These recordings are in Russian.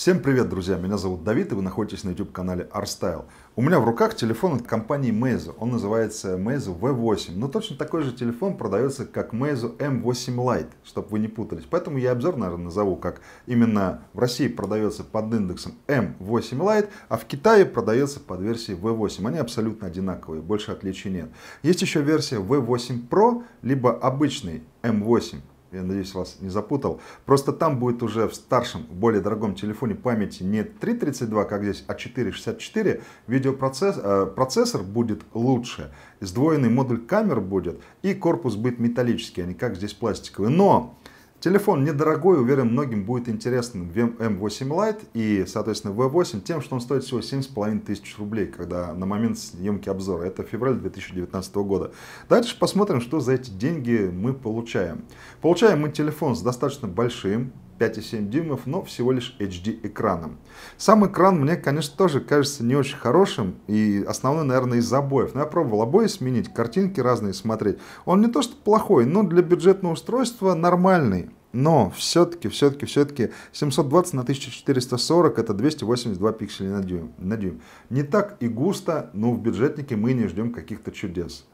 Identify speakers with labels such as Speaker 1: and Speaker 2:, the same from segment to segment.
Speaker 1: Всем привет, друзья! Меня зовут Давид, и вы находитесь на YouTube-канале R-Style. У меня в руках телефон от компании Meizu. Он называется Meizu V8. Но точно такой же телефон продается как Meizu M8 Lite, чтобы вы не путались. Поэтому я обзор, наверное, назову, как именно в России продается под индексом M8 Lite, а в Китае продается под версией V8. Они абсолютно одинаковые, больше отличий нет. Есть еще версия V8 Pro, либо обычный M8 я надеюсь, вас не запутал. Просто там будет уже в старшем, более дорогом телефоне памяти не 3.32, как здесь, а 4.64. Видеопроцессор э, процессор будет лучше, сдвоенный модуль камер будет, и корпус будет металлический, а не как здесь пластиковый. Но Телефон недорогой, уверен, многим будет интересен M8 Lite и, соответственно, V8 тем, что он стоит всего 7,5 тысяч рублей, когда на момент съемки обзора. Это февраль 2019 года. Дальше посмотрим, что за эти деньги мы получаем. Получаем мы телефон с достаточно большим 5,7 дюймов, но всего лишь HD экраном. Сам экран мне, конечно, тоже кажется не очень хорошим, и основной, наверное, из за обоев. Но я пробовал обои сменить, картинки разные смотреть. Он не то что плохой, но для бюджетного устройства нормальный. Но все-таки, все-таки, все-таки 720 на 1440 это 282 пикселя на дюйм, на дюйм. Не так и густо, но в бюджетнике мы не ждем каких-то чудес.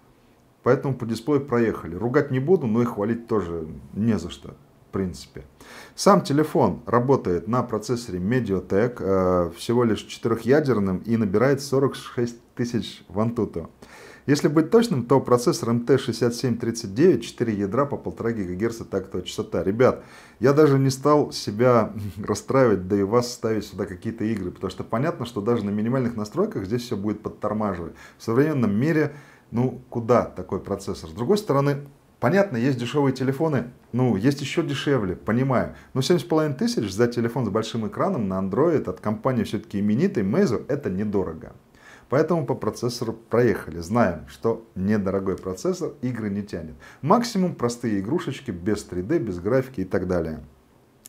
Speaker 1: Поэтому по дисплею проехали. Ругать не буду, но и хвалить тоже не за что принципе. Сам телефон работает на процессоре MediaTek, э, всего лишь четырехъядерным и набирает 46 тысяч вантуту. Если быть точным, то процессор MT6739, 4 ядра по 1,5 ГГц тактовая частота. Ребят, я даже не стал себя расстраивать, да и вас ставить сюда какие-то игры, потому что понятно, что даже на минимальных настройках здесь все будет подтормаживать. В современном мире, ну куда такой процессор? С другой стороны, Понятно, есть дешевые телефоны, ну, есть еще дешевле, понимаю. Но 7,5 тысяч за телефон с большим экраном на Android от компании все-таки именитой Meizu это недорого. Поэтому по процессору проехали. Знаем, что недорогой процессор игры не тянет. Максимум простые игрушечки без 3D, без графики и так далее.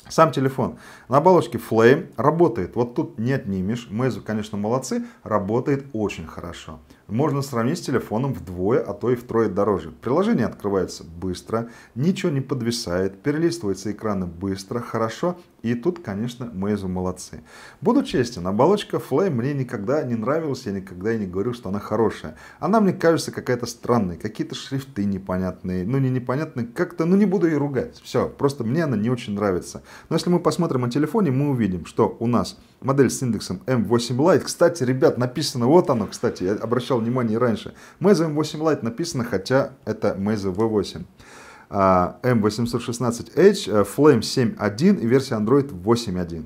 Speaker 1: Сам телефон. На оболочке Flame работает. Вот тут не отнимешь. Meizu, конечно, молодцы. Работает очень хорошо можно сравнить с телефоном вдвое, а то и втрое дороже. Приложение открывается быстро, ничего не подвисает, перелистываются экраны быстро, хорошо. И тут, конечно, Meizu молодцы. Буду честен, оболочка Flame мне никогда не нравилась, я никогда и не говорил, что она хорошая. Она мне кажется какая-то странная, какие-то шрифты непонятные, ну не непонятные, как-то, ну не буду ее ругать. Все, просто мне она не очень нравится. Но если мы посмотрим на телефоне, мы увидим, что у нас модель с индексом M8 эм Lite. Кстати, ребят, написано, вот оно, кстати, я обращал внимание раньше. Meza M8 эм Lite написано, хотя это Meza V8. M816H, Flame 7.1 и версия Android 8.1.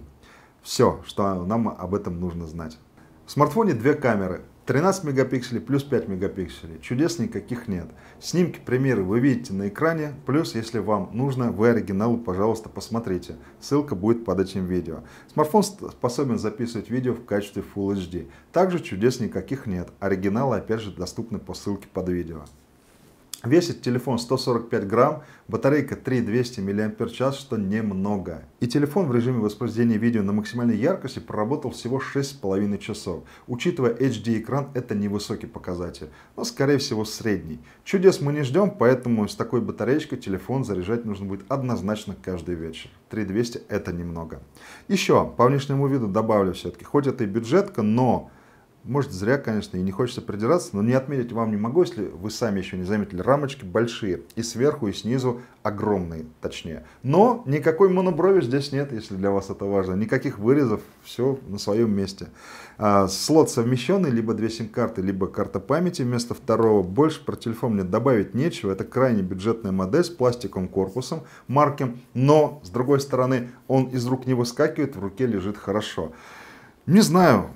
Speaker 1: Все, что нам об этом нужно знать. В смартфоне две камеры. 13 мегапикселей плюс 5 мегапикселей. Чудес никаких нет. Снимки, примеры вы видите на экране. Плюс, если вам нужно, вы оригинал, пожалуйста, посмотрите. Ссылка будет под этим видео. Смартфон способен записывать видео в качестве Full HD. Также чудес никаких нет. Оригиналы, опять же, доступны по ссылке под видео. Весит телефон 145 грамм, батарейка 3200 мАч, что немного. И телефон в режиме воспроизведения видео на максимальной яркости проработал всего 6,5 часов. Учитывая HD-экран, это невысокий показатель, но скорее всего средний. Чудес мы не ждем, поэтому с такой батареечкой телефон заряжать нужно будет однозначно каждый вечер. 3200 это немного. Еще по внешнему виду добавлю все-таки, хоть это и бюджетка, но может зря, конечно, и не хочется придираться, но не отметить вам не могу, если вы сами еще не заметили, рамочки большие, и сверху, и снизу огромные, точнее. Но никакой моноброви здесь нет, если для вас это важно, никаких вырезов, все на своем месте. А, слот совмещенный, либо две сим-карты, либо карта памяти вместо второго, больше про телефон мне добавить нечего, это крайне бюджетная модель с пластиковым корпусом, марки, но, с другой стороны, он из рук не выскакивает, в руке лежит хорошо. Не знаю,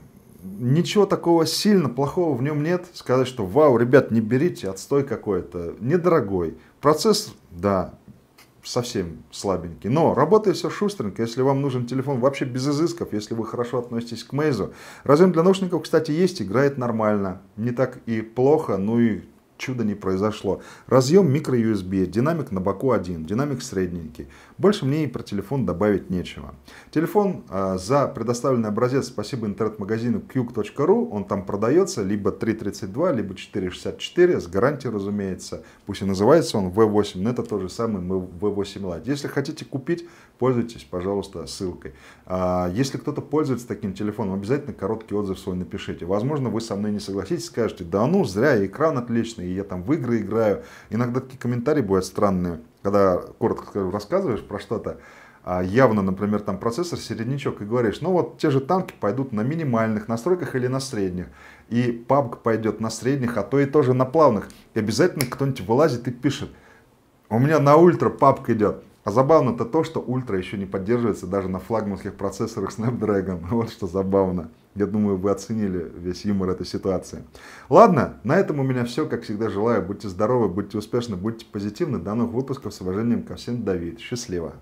Speaker 1: ничего такого сильно плохого в нем нет. Сказать, что вау, ребят, не берите, отстой какой-то, недорогой. Процесс, да, совсем слабенький. Но работает все шустренько, если вам нужен телефон вообще без изысков, если вы хорошо относитесь к Мейзу. Разъем для наушников, кстати, есть, играет нормально. Не так и плохо, ну и чудо не произошло. Разъем микро-USB, динамик на боку один, динамик средненький. Больше мне и про телефон добавить нечего. Телефон э, за предоставленный образец спасибо интернет-магазину qk.ru, он там продается либо 3.32, либо 4.64, с гарантией, разумеется. Пусть и называется он V8, но это тот же самый V8 Lite. Если хотите купить, пользуйтесь, пожалуйста, ссылкой. Э, если кто-то пользуется таким телефоном, обязательно короткий отзыв свой напишите. Возможно, вы со мной не согласитесь, скажете, да ну, зря, экран отличный, и я там в игры играю. Иногда такие комментарии бывают странные, когда коротко рассказываешь про что-то, а явно, например, там процессор середнячок, и говоришь, ну вот те же танки пойдут на минимальных настройках или на средних, и PUBG пойдет на средних, а то и тоже на плавных. И обязательно кто-нибудь вылазит и пишет, у меня на ультра папка идет. А забавно-то то, что ультра еще не поддерживается даже на флагманских процессорах Snapdragon. Вот что забавно. Я думаю, вы оценили весь юмор этой ситуации. Ладно, на этом у меня все. Как всегда, желаю. Будьте здоровы, будьте успешны, будьте позитивны. До новых выпусков. С уважением ко всем, Давид. Счастливо.